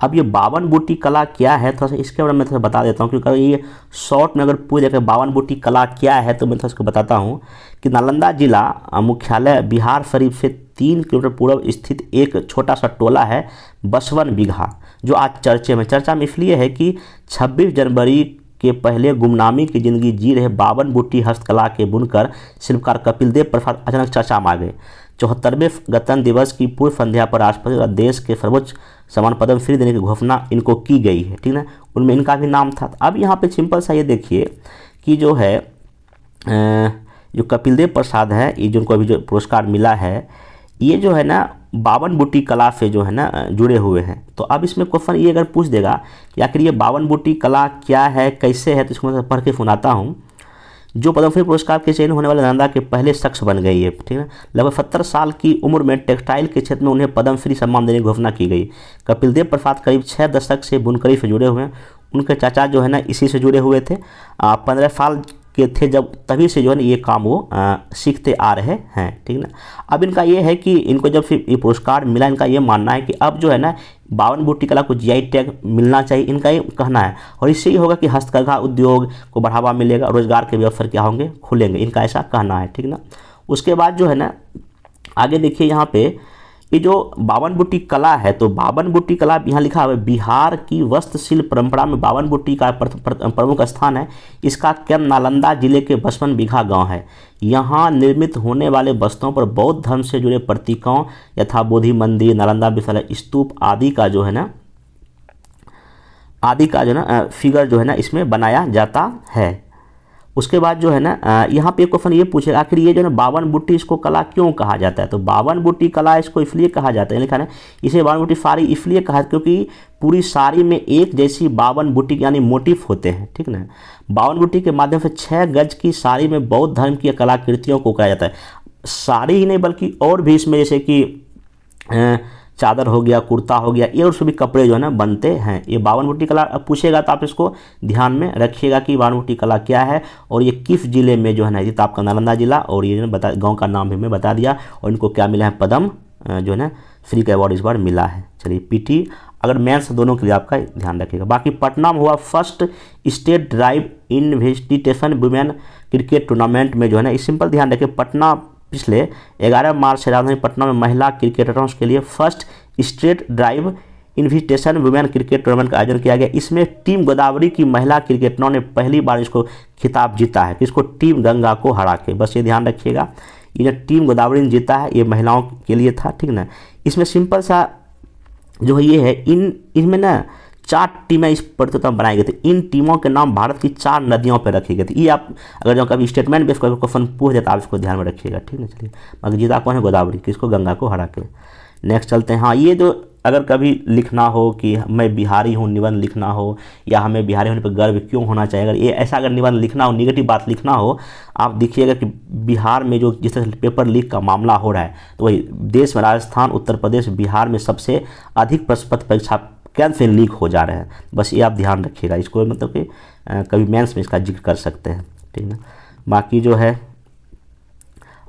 अब ये बावन बूटी कला क्या है थोड़ा सा इसके बारे में थोड़ा बता देता हूँ क्योंकि ये शॉर्ट में अगर पूछ देखें बावन बूटी कला क्या है तो मैं थोड़ा उसको बताता हूँ कि नालंदा जिला मुख्यालय बिहार शरीफ से तीन किलोमीटर पूर्व स्थित एक छोटा सा टोला है बसवन बिघा जो आज चर्चे में चर्चा में इसलिए है कि 26 जनवरी के पहले गुमनामी की जिंदगी जी रहे बावन बूटी हस्तकला के बुनकर शिल्पकार कपिल देव प्रसाद अचानक चर्चा में आ गए चौहत्तरवें गणतंत्र दिवस की पूर्व संध्या पर राष्ट्रपति और देश के सर्वोच्च समान पदम फ्री देने की घोषणा इनको की गई है ठीक है उनमें इनका भी नाम था अब यहाँ पे सिंपल सा ये देखिए कि जो है जो कपिल देव प्रसाद है ये जिनको अभी जो पुरस्कार मिला है ये जो है ना बावन बूटी कला से जो है ना जुड़े हुए हैं तो अब इसमें क्वेश्चन ये अगर पूछ देगा कि आखिर ये बावन बूटी कला क्या है कैसे है तो इसको मैं पढ़ के सुनाता हूँ जो पद्मश्री पुरस्कार के चयन होने वाले नंदा के पहले शख्स बन गई है ठीक है लगभग सत्तर साल की उम्र में टेक्सटाइल के क्षेत्र में उन्हें पद्मश्री सम्मान देने की घोषणा की गई कपिल देव प्रसाद करीब छः दशक से बुनकरी से जुड़े हुए हैं उनके चाचा जो है ना इसी से जुड़े हुए थे पंद्रह साल के थे जब तभी से जो है ना ये काम वो आ, सीखते आ रहे हैं ठीक ना अब इनका ये है कि इनको जब ये पुरस्कार मिला इनका ये मानना है कि अब जो है ना बावन बूटी कला को जीआई टैग मिलना चाहिए इनका ये कहना है और इससे ये होगा कि हस्तकघा उद्योग को बढ़ावा मिलेगा रोजगार के भी अवसर क्या होंगे खुलेंगे इनका ऐसा कहना है ठीक ना उसके बाद जो है ना आगे देखिए यहाँ पे ये जो बावन बुट्टी कला है तो बावन बुट्टी कला यहाँ लिखा हुआ है बिहार की वस्त्रशिल्प परंपरा में बावन बुट्टी का प्रमुख स्थान है इसका केंद्र नालंदा जिले के बसवन बीघा गांव है यहाँ निर्मित होने वाले वस्त्रों पर बौद्ध धर्म से जुड़े प्रतीकों यथा बोधि मंदिर नालंदा विश्वालय स्तूप आदि का जो है ना आदि का जो है ना फिगर जो है ना इसमें बनाया जाता है उसके बाद जो है ना यहाँ पे एक क्वेश्चन ये पूछेगा आखिर ये जो है बावन बुट्टी इसको कला क्यों कहा जाता है तो बावन बुट्टी कला इसको इसलिए कहा जाता है लिखा ना इसे बावन बुट्टी सारी इसलिए कहा क्योंकि पूरी साड़ी में एक जैसी बावन बुट्टी यानी मोटिफ होते हैं ठीक ना बावन बुट्टी के माध्यम से छः गज की साड़ी में बौद्ध धर्म की कलाकृतियों को कहा जाता है साड़ी ही नहीं बल्कि और भी इसमें जैसे कि चादर हो गया कुर्ता हो गया ये और सभी कपड़े जो है ना बनते हैं ये बावनबुट्टी कला पूछेगा तो आप इसको ध्यान में रखिएगा कि बावनबुट्टी कला क्या है और ये किस जिले में जो है ना ये तो आपका नालंदा जिला और ये बता गाँव का नाम भी मैं बता दिया और इनको क्या मिला है पदम जो है ना फ्री का अवार्ड इस बार मिला है चलिए पीटी अगर मैं दोनों के लिए आपका ध्यान रखिएगा बाकी पटना में हुआ first straight drive invitation women cricket tournament में जो है ना इस सिंपल ध्यान रखिए पटना पिछले 11 मार्च राजधानी पटना में महिला क्रिकेटरों के लिए first straight drive invitation women cricket tournament का आयोजन किया गया इसमें टीम गोदावरी की महिला क्रिकेटरों ने पहली बार इसको खिताब जीता है इसको टीम गंगा को हरा के बस ये ध्यान रखिएगा ये टीम गोदावरी ने जीता है ये महिलाओं के लिए था ठीक ना इसमें सिंपल सा जो ये है इन इनमें ना चार टीमें इस प्रतियोगिता में बनाई गई थी इन टीमों के नाम भारत की चार नदियों पर रखी गई थी ये आप अगर जो कभी स्टेटमेंट बेस इसका क्वेश्चन पूछ देता आप इसको ध्यान में रखिएगा ठीक है चलिए बाकी जीता कौन है गोदावरी किसको गंगा को हरा के नेक्स्ट चलते हैं हाँ ये जो अगर कभी लिखना हो कि मैं बिहारी हूँ निबंध लिखना हो या हमें बिहारी होने पर गर्व क्यों होना चाहिए अगर ये ऐसा अगर निबंध लिखना हो निगेटिव बात लिखना हो आप देखिएगा कि बिहार में जो जिस तरह पेपर लीक का मामला हो रहा है तो वही देश में राजस्थान उत्तर प्रदेश बिहार में सबसे अधिक प्रश्न पत्र परीक्षा कैन से लीक हो जा रहे हैं बस ये आप ध्यान रखिएगा इसको मतलब कि कभी मेंस में इसका जिक्र कर सकते हैं ठीक ना बाकी जो है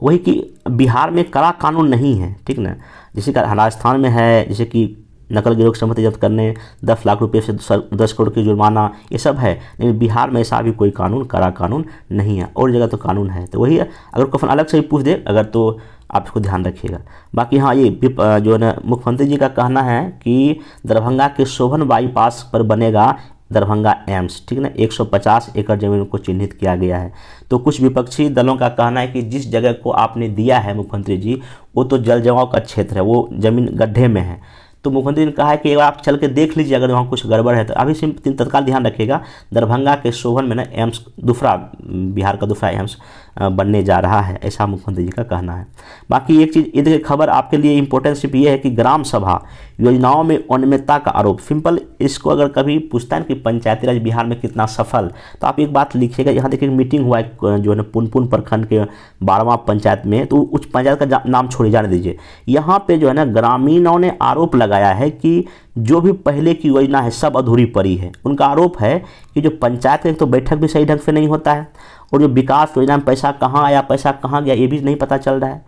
वही कि बिहार में कड़ा कानून नहीं है ठीक ना जैसे कि राजस्थान में है जैसे कि नकल गिरोह की संपत्ति जब्त करने दस लाख रुपये से दस करोड़ की जुर्माना ये सब है लेकिन बिहार में ऐसा भी कोई कानून कड़ा कानून नहीं है और जगह तो कानून है तो वही है अगर क्वेश्चन अलग से भी पूछ दे अगर तो आप इसको ध्यान रखिएगा बाकी हाँ ये जो है ना मुख्यमंत्री जी का कहना है कि दरभंगा के शोभन बाईपास पर बनेगा दरभंगा एम्स ठीक ना 150 एकड़ जमीन को चिन्हित किया गया है तो कुछ विपक्षी दलों का कहना है कि जिस जगह को आपने दिया है मुख्यमंत्री जी वो तो जल जमाव का क्षेत्र है वो जमीन गड्ढे में है तो मुख्यमंत्री ने कहा है कि एक बार आप चल के देख लीजिए अगर वहाँ कुछ गड़बड़ है तो अभी से तत्काल ध्यान रखिएगा दरभंगा के शोभन में ना एम्स दूसरा बिहार का दूसरा एम्स बनने जा रहा है ऐसा मुख्यमंत्री जी का कहना है बाकी एक चीज़ इधर खबर आपके लिए इम्पोर्टेंट सिर्फ ये है कि ग्राम सभा योजनाओं में अनियमितता का आरोप सिंपल इसको अगर कभी पूछता है कि पंचायती राज बिहार में कितना सफल तो आप एक बात लिखिएगा यहाँ देखिए मीटिंग हुआ है जो है पुनपुन प्रखंड के बारहवा पंचायत में तो उस पंचायत का नाम छोड़े जाने दीजिए यहाँ पर जो है ना ग्रामीणों ने आरोप लगाया है कि जो भी पहले की योजना है सब अधूरी पड़ी है उनका आरोप है कि जो पंचायत है तो बैठक भी सही ढंग से नहीं होता है और जो विकास योजना में पैसा कहाँ आया पैसा कहाँ गया ये भी नहीं पता चल रहा है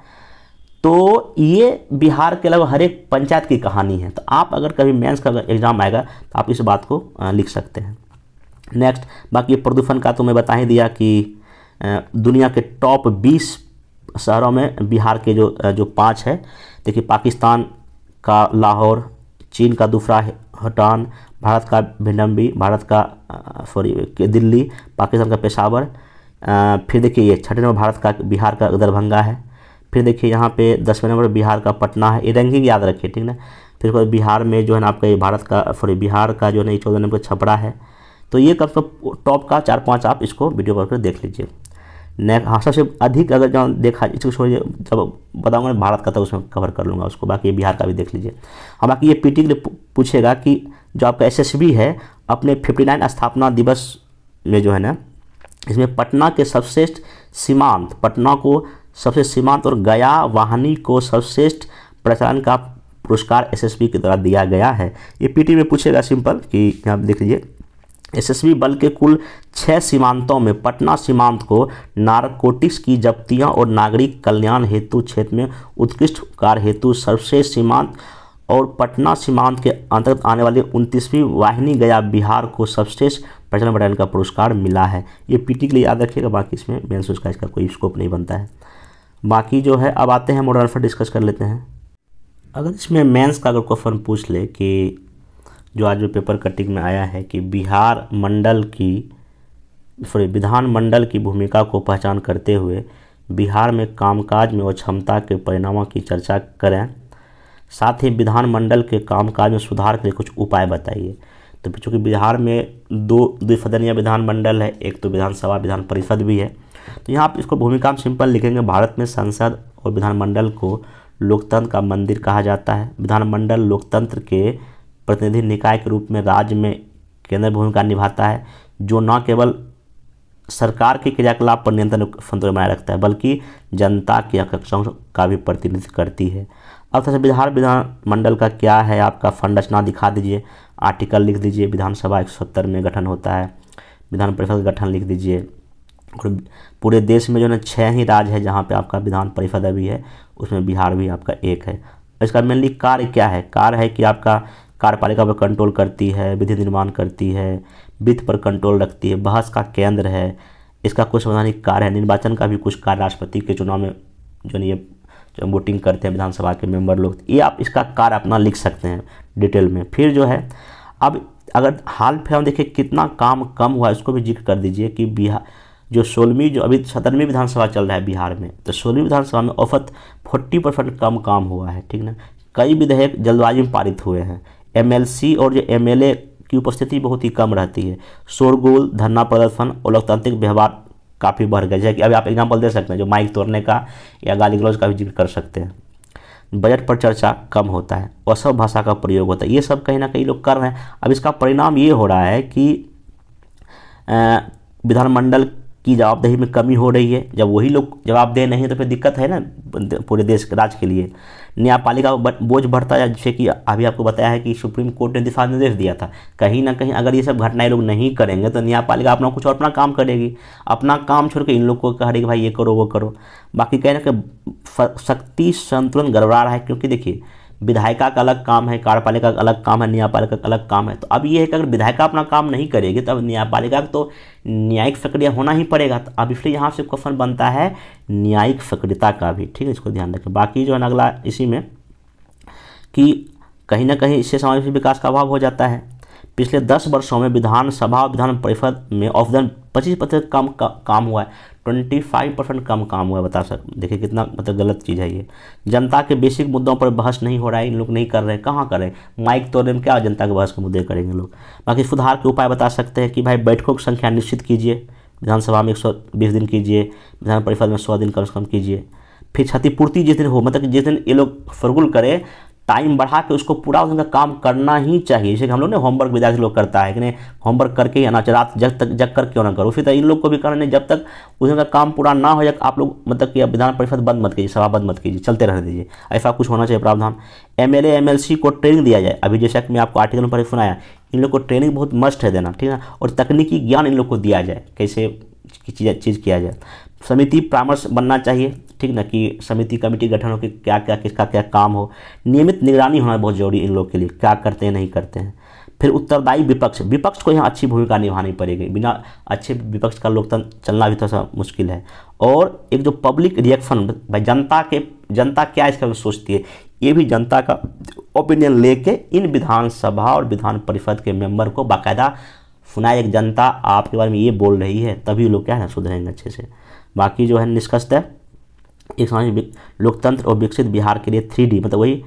तो ये बिहार के अलावा हर एक पंचायत की कहानी है तो आप अगर कभी मेंस का एग्ज़ाम आएगा तो आप इस बात को लिख सकते हैं नेक्स्ट बाकी प्रदूषण का तो मैं बता ही दिया कि दुनिया के टॉप बीस शहरों में बिहार के जो जो पाँच है देखिए पाकिस्तान का लाहौर चीन का दूसरा हटान भारत का भिंडम्बी भारत का सॉरी दिल्ली पाकिस्तान का पेशावर फिर देखिए ये छठे नंबर भारत का बिहार का दरभंगा है फिर देखिए यहाँ पे दसवें नंबर बिहार का पटना है ये रैंकिंग याद रखिए ठीक ना फिर उसके बिहार में जो है ना आपका ये भारत का सॉरी बिहार का जो है ना चौदह नंबर छपरा है तो ये कम से कम टॉप का चार पाँच आप इसको वीडियो कर देख लीजिए नेक्स्ट हाँ सबसे अधिक अगर जहाँ देखा इसको छोड़िए जब बताऊँगा भारत का तो उसमें कवर कर लूँगा उसको बाकी बिहार का भी देख लीजिए और हाँ, बाकी ये टी के लिए पूछेगा कि जो आपका बी है अपने फिफ्टी नाइन स्थापना दिवस में जो है ना इसमें पटना के सर्वश्रेष्ठ सीमांत पटना को सबसे सीमांत और गया वाहनी को सर्वश्रेष्ठ प्रचारण का पुरस्कार एसएसबी के द्वारा दिया गया है ये पीटी में पूछेगा सिंपल कि आप देख लीजिए एसएसबी बल के कुल छः सीमांतों में पटना सीमांत को नारकोटिक्स की जब्तियां और नागरिक कल्याण हेतु क्षेत्र में उत्कृष्ट कार्य हेतु सर्वश्रेष्ठ सीमांत और पटना सीमांत के अंतर्गत आने वाले उनतीसवीं वाहिनी गया बिहार को सर्वश्रेष्ठ पहचान बटालियन का पुरस्कार मिला है ये पीटी के लिए याद रखिएगा बाकी इसमें मेन का इसका कोई स्कोप नहीं बनता है बाकी जो है अब आते हैं मॉडल अल्फा डिस्कस कर लेते हैं अगर इसमें मेन्स का अगर क्वेश्चन पूछ ले कि जो आज पेपर कटिंग में आया है कि बिहार मंडल की सॉरी विधानमंडल की भूमिका को पहचान करते हुए बिहार में कामकाज में क्षमता के परिणामों की चर्चा करें साथ ही विधानमंडल के कामकाज में सुधार के लिए कुछ उपाय बताइए तो चूँकि बिहार में दो द्विसदनीय विधानमंडल है एक तो विधानसभा विधान परिषद भी है तो यहाँ आप इसको भूमिका सिंपल लिखेंगे भारत में संसद और विधानमंडल को लोकतंत्र का मंदिर कहा जाता है विधानमंडल लोकतंत्र के प्रतिनिधि निकाय के रूप में राज्य में केंद्र भूमिका निभाता है जो न केवल सरकार के क्रियाकलाप पर नियंत्रण संतुलन बनाए रखता है बल्कि जनता की आकांक्षाओं का भी प्रतिनिधित्व करती है अब सबसे बिहार विधानमंडल का क्या है आपका फंड रचना दिखा दीजिए आर्टिकल लिख दीजिए विधानसभा एक में गठन होता है विधान परिषद का गठन लिख दीजिए और पूरे देश में जो है छः ही राज्य है जहाँ पे आपका विधान परिषद अभी है उसमें बिहार भी आपका एक है इसका मेनली कार्य क्या है कार्य है कि आपका कार्यपालिका पर कंट्रोल करती है विधि निर्माण करती है वित्त पर कंट्रोल रखती है बहस का केंद्र है इसका कुछ संवैधानिक कार्य है निर्वाचन का भी कुछ कार्य राष्ट्रपति के चुनाव में जो ये जो वोटिंग करते हैं विधानसभा के मेंबर लोग ये आप इसका कार्य अपना लिख सकते हैं डिटेल में फिर जो है अब अगर हाल फिलहाल देखिए कितना काम कम हुआ इसको भी जिक्र कर दीजिए कि बिहार जो सोलहवीं जो अभी सत्रहवीं विधानसभा चल रहा है बिहार में तो सोलहवीं विधानसभा में औफत फोर्टी परसेंट कम काम हुआ है ठीक ना कई विधेयक जल्दबाजी में पारित हुए हैं एमएलसी और जो एमएलए की उपस्थिति बहुत ही कम रहती है शोरगोल धरना प्रदर्शन और लोकतांत्रिक व्यवहार काफ़ी बढ़ गया जैसे कि अभी आप एग्जाम्पल दे सकते हैं जो माइक तोड़ने का या गाली गलौज का भी जिक्र कर सकते हैं बजट पर चर्चा कम होता है सब भाषा का प्रयोग होता है ये सब कहीं ना कहीं लोग कर रहे हैं अब इसका परिणाम ये हो रहा है कि विधानमंडल की जवाबदेही में कमी हो रही है जब वही लोग जवाबदेह नहीं है तो फिर दिक्कत है ना पूरे देश राज्य के लिए न्यायपालिका बोझ बढ़ता है जैसे कि अभी आपको बताया है कि सुप्रीम कोर्ट ने दिशा निर्देश दिया था कहीं ना कहीं अगर ये सब घटनाएं लोग नहीं करेंगे तो न्यायपालिका अपना कुछ और अपना काम करेगी अपना काम छोड़ के इन लोग को कह रही कि भाई ये करो वो करो बाकी कह रहे कि शक्ति संतुलन गड़बड़ा रहा है क्योंकि देखिए विधायिका का अलग काम है कार्यपालिका का अलग काम है न्यायपालिका का अलग काम है तो अब ये है कि अगर विधायिका अपना काम नहीं करेगी तो अब न्यायपालिका तो न्यायिक सक्रिय होना ही पड़ेगा तो अब इसलिए यहाँ से क्वेश्चन बनता है न्यायिक सक्रियता का भी ठीक है इसको ध्यान रखें बाकी जो है अगला इसी में कि कहीं ना कहीं इससे समाज विकास का अभाव हो जाता है पिछले दस वर्षों में विधानसभा और विधान परिषद में ऑफ दिन पच्चीस प्रतिशत काम का, काम हुआ है ट्वेंटी फाइव परसेंट कम काम हुआ बता सक देखिए कितना मतलब गलत चीज़ है ये जनता के बेसिक मुद्दों पर बहस नहीं हो रहा है इन लोग नहीं कर रहे कहाँ कर रहे हैं माइक तोड़ने में क्या जनता के बहस के मुद्दे करेंगे लोग बाकी सुधार के उपाय बता सकते हैं कि भाई बैठकों की संख्या निश्चित कीजिए विधानसभा में एक सौ बीस दिन कीजिए विधान परिषद में सौ दिन कम से कम कीजिए फिर क्षतिपूर्ति जिस दिन हो मतलब जिस दिन ये लोग फरगुल करें टाइम बढ़ा के उसको पूरा उसका काम करना ही चाहिए जैसे कि हम लोग ने होमवर्क विद्यार्थी लोग करता है कि नहीं होमवर्क करके ही आना चाहिए रात जब तक जग कर क्यों ना करो फिर तरह इन लोग को भी करना जब तक का काम पूरा ना हो जाए आप लोग मतलब कि विधान परिषद बंद मत कीजिए सभा बंद मत कीजिए चलते रहने दीजिए ऐसा कुछ होना चाहिए प्रावधान एम एल को ट्रेनिंग दिया जाए अभी जैसा कि मैं आपको आर्टिकल पर सुनाया इन लोग को ट्रेनिंग बहुत मस्ट है देना ठीक है और तकनीकी ज्ञान इन लोग को दिया जाए कैसे चीज़ किया जाए समिति परामर्श बनना चाहिए ठीक ना कि समिति कमेटी गठन हो कि क्या क्या किसका क्या काम हो नियमित निगरानी होना बहुत जरूरी इन लोग के लिए क्या करते हैं नहीं करते हैं फिर उत्तरदायी विपक्ष विपक्ष को यहाँ अच्छी भूमिका निभानी पड़ेगी बिना अच्छे विपक्ष का लोकतंत्र चलना भी थोड़ा सा मुश्किल है और एक जो पब्लिक रिएक्शन भाई जनता के जनता क्या इसके बारे में सोचती है ये भी जनता का ओपिनियन लेके इन विधानसभा और विधान परिषद के मेंबर को बाकायदा सुना एक जनता आपके बारे में ये बोल रही है तभी लोग क्या है सुधरेंगे अच्छे से बाकी जो है निष्कर्ष है एक समाज लोकतंत्र और विकसित बिहार के लिए थ्री डी मतलब वही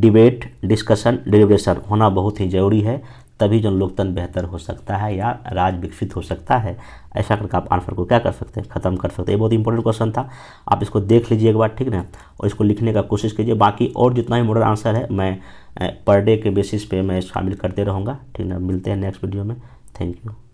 डिबेट डिस्कशन डिलिब्रेशन होना बहुत ही जरूरी है तभी जो लोकतंत्र बेहतर हो सकता है या राज विकसित हो सकता है ऐसा करके आप आंसर को क्या कर सकते हैं खत्म कर सकते हैं ये बहुत इंपॉर्टेंट क्वेश्चन था आप इसको देख लीजिए एक बार ठीक ना और इसको लिखने का कोशिश कीजिए बाकी और जितना भी मॉडल आंसर है मैं पर डे के बेसिस पे मैं शामिल करते रहूँगा ठीक ना मिलते हैं नेक्स्ट वीडियो में थैंक यू